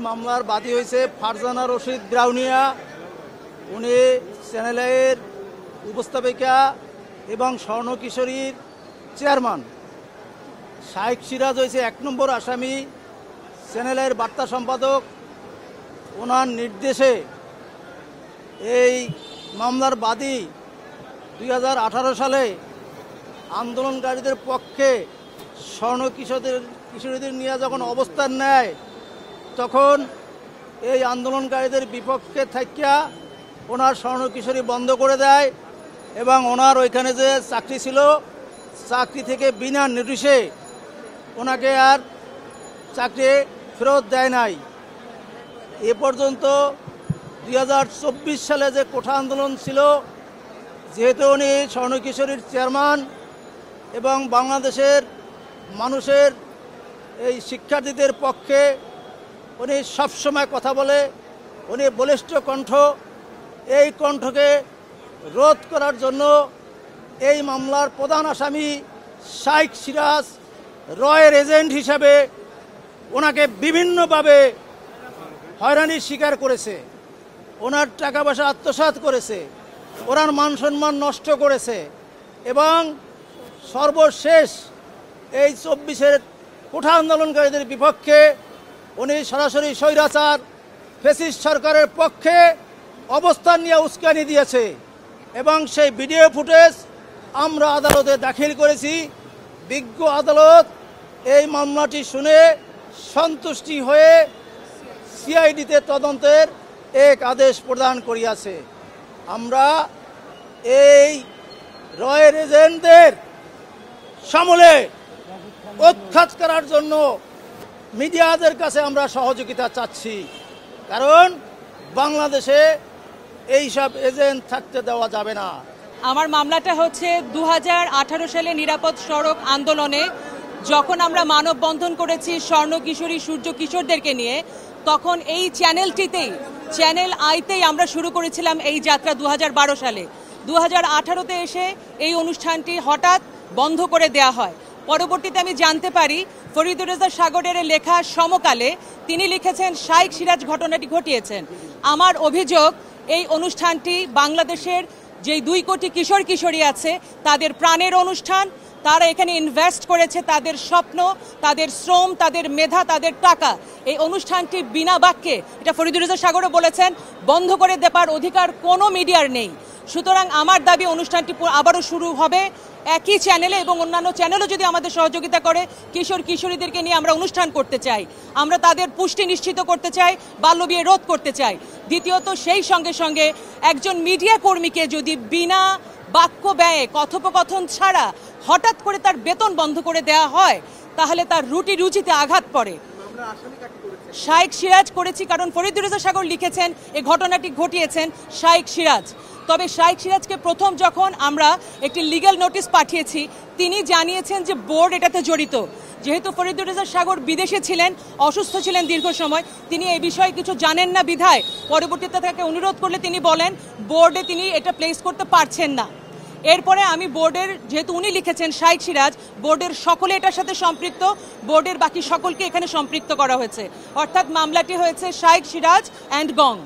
এই মামলার বাদী হয়েছে ফারজানা রশিদ গ্রাউনিয়া উনি চ্যানেলের উপস্থাপিকা এবং স্বর্ণ কিশোরীর চেয়ারম্যান শাহেক সিরাজ হয়েছে এক নম্বর আসামি চ্যানেলের বার্তা সম্পাদক ওনার নির্দেশে এই মামলার বাদী দুই সালে আন্দোলনকারীদের পক্ষে স্বর্ণ কিশোরদের কিশোরীদের নিয়ে যখন অবস্থান নেয় তখন এই আন্দোলনকারীদের বিপক্ষে থাকিয়া ওনার স্বর্ণকিশোরী বন্ধ করে দেয় এবং ওনার ওইখানে যে চাকরি ছিল চাকরি থেকে বিনা নোটিশে ওনাকে আর চাকরি ফেরত দেয় নাই এ পর্যন্ত দুই সালে যে কোঠা আন্দোলন ছিল যেহেতু উনি স্বর্ণকিশোরীর চেয়ারম্যান এবং বাংলাদেশের মানুষের এই শিক্ষার্থীদের পক্ষে উনি সবসময় কথা বলে উনি বলিষ্ঠ কণ্ঠ এই কণ্ঠকে রোধ করার জন্য এই মামলার প্রধান আসামি শাইক সিরাজ রয়ের এজেন্ট হিসাবে ওনাকে বিভিন্নভাবে হয়রানির শিকার করেছে ওনার টাকা পয়সা আত্মসাত করেছে ওনার মান সম্মান নষ্ট করেছে এবং সর্বশেষ এই চব্বিশের কোঠা আন্দোলনকারীদের বিপক্ষে উনি সরাসরি স্বৈরাচার ফেসিস সরকারের পক্ষে অবস্থান নিয়ে উস্কানি দিয়েছে এবং সেই ভিডিও ফুটেজ আমরা আদালতে দাখিল করেছি বিজ্ঞ আদালত এই মামলাটি শুনে সন্তুষ্টি হয়ে সিআইডিতে তদন্তের এক আদেশ প্রদান করিয়াছে আমরা এই রয়ের এজেন্টদের সামলে উৎখাত করার জন্য মিডিয়াদের কাছে আমরা সহযোগিতা চাচ্ছি কারণ বাংলাদেশে এইসব এজেন্ট থাকতে দেওয়া যাবে না আমার মামলাটা হচ্ছে দু সালে নিরাপদ সড়ক আন্দোলনে যখন আমরা মানববন্ধন করেছি স্বর্ণ কিশোরী সূর্য কিশোরদেরকে নিয়ে তখন এই চ্যানেলটিতেই চ্যানেল আইতেই আমরা শুরু করেছিলাম এই যাত্রা দু সালে দু হাজার এসে এই অনুষ্ঠানটি হঠাৎ বন্ধ করে দেয়া হয় পরবর্তীতে আমি জানতে পারি ফরিদুর রেজা সাগরের লেখা সমকালে তিনি লিখেছেন শাইক সিরাজ ঘটনাটি ঘটিয়েছেন আমার অভিযোগ এই অনুষ্ঠানটি বাংলাদেশের যেই দুই কোটি কিশোর কিশোরী আছে তাদের প্রাণের অনুষ্ঠান তারা এখানে ইনভেস্ট করেছে তাদের স্বপ্ন তাদের শ্রম তাদের মেধা তাদের টাকা এই অনুষ্ঠানটি বিনা বাক্যে এটা ফরিদুর রেজা সাগরও বলেছেন বন্ধ করে দেবার অধিকার কোনো মিডিয়ার নেই সুতরাং আমার দাবি অনুষ্ঠানটি আবারও শুরু হবে একই চ্যানেলে এবং অন্যান্য চ্যানেলও যদি আমাদের সহযোগিতা করে কিশোর কিশোরীদেরকে নিয়ে আমরা অনুষ্ঠান করতে চাই আমরা তাদের পুষ্টি নিশ্চিত করতে চাই বিয়ে রোধ করতে চাই দ্বিতীয়ত সেই সঙ্গে সঙ্গে একজন মিডিয়া কর্মীকে যদি বিনা বাক্য ব্যয়ে কথোপকথন ছাড়া হঠাৎ করে তার বেতন বন্ধ করে দেয়া হয় তাহলে তার রুটি রুচিতে আঘাত পড়ে শাইক সিরাজ করেছি কারণ ফরিদুর সাগর লিখেছেন এ ঘটনাটি ঘটিয়েছেন শাইক সিরাজ তবে শাইক সিরাজকে প্রথম যখন আমরা একটি লিগ্যাল নোটিশ পাঠিয়েছি তিনি জানিয়েছেন যে বোর্ড এটাতে জড়িত যেহেতু ফরিদুরেজা সাগর বিদেশে ছিলেন অসুস্থ ছিলেন দীর্ঘ সময় তিনি এই বিষয়ে কিছু জানেন না বিধায় পরবর্তীতে তাকে অনুরোধ করলে তিনি বলেন বোর্ডে তিনি এটা প্লেস করতে পারছেন না এরপরে আমি বোর্ডের যেহেতু উনি লিখেছেন শাইক সিরাজ বোর্ডের সকলে এটার সাথে সম্পৃক্ত বোর্ডের বাকি সকলকে এখানে সম্পৃক্ত করা হয়েছে অর্থাৎ মামলাটি হয়েছে শাইক সিরাজ অ্যান্ড গং